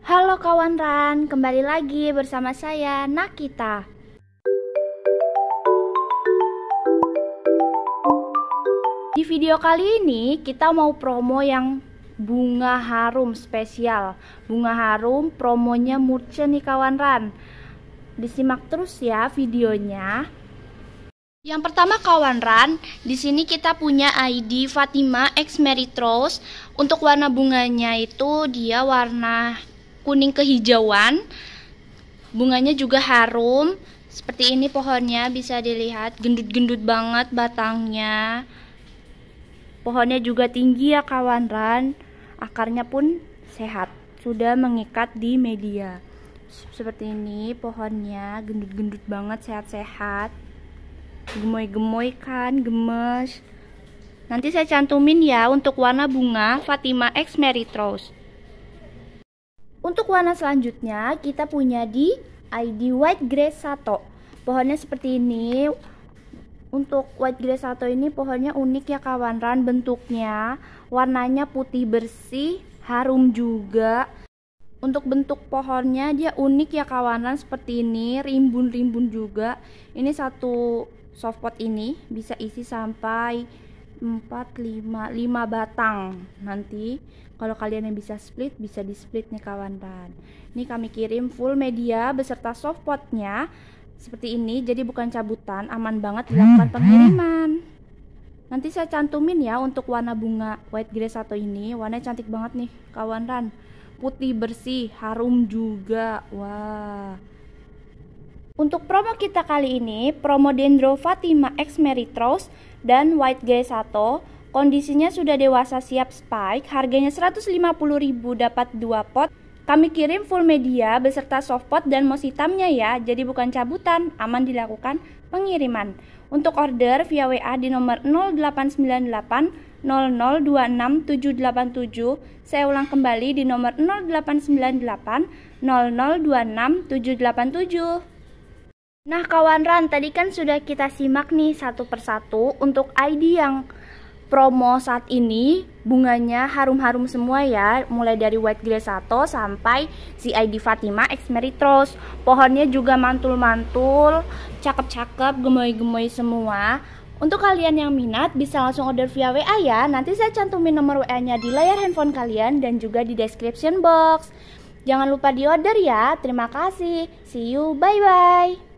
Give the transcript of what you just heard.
Halo kawan Ran, kembali lagi bersama saya Nakita. Di video kali ini kita mau promo yang bunga harum spesial. Bunga harum promonya murce nih kawan Ran. Disimak terus ya videonya. Yang pertama kawan Ran, di sini kita punya ID Fatima X Meritrose. Untuk warna bunganya itu dia warna kuning kehijauan bunganya juga harum seperti ini pohonnya bisa dilihat gendut-gendut banget batangnya pohonnya juga tinggi ya kawan ran akarnya pun sehat sudah mengikat di media seperti ini pohonnya gendut-gendut banget sehat-sehat gemoy-gemoy kan gemes nanti saya cantumin ya untuk warna bunga Fatima X Meritrose untuk warna selanjutnya kita punya di ID White Grey Sato. Pohonnya seperti ini. Untuk White Grey Sato ini pohonnya unik ya kawan Ran bentuknya. Warnanya putih bersih, harum juga. Untuk bentuk pohonnya dia unik ya kawanan seperti ini, rimbun-rimbun juga. Ini satu soft pot ini bisa isi sampai 4, 5, 5 batang nanti kalau kalian yang bisa split bisa di split nih kawan-kawan ini kami kirim full media beserta soft potnya seperti ini jadi bukan cabutan aman banget dilakukan hmm, hmm. pengiriman nanti saya cantumin ya untuk warna bunga white grey satu ini warnanya cantik banget nih kawan-kawan putih bersih harum juga wah wow untuk promo kita kali ini, promo Dendro Fatima X Meritrose dan White Grey Sato, kondisinya sudah dewasa siap spike, harganya 150.000 dapat 2 pot. Kami kirim full media beserta soft pot dan mos hitamnya ya, jadi bukan cabutan, aman dilakukan pengiriman. Untuk order via WA di nomor 0898 0026787. Saya ulang kembali di nomor 0898 0026787. Nah kawan Ran, tadi kan sudah kita simak nih satu persatu untuk ID yang promo saat ini bunganya harum-harum semua ya mulai dari white grisato sampai si ID Fatima X Meritros pohonnya juga mantul-mantul cakep-cakep gemoy-gemoy semua untuk kalian yang minat bisa langsung order via WA ya nanti saya cantumin nomor WA-nya di layar handphone kalian dan juga di description box Jangan lupa di order ya. Terima kasih. See you. Bye bye.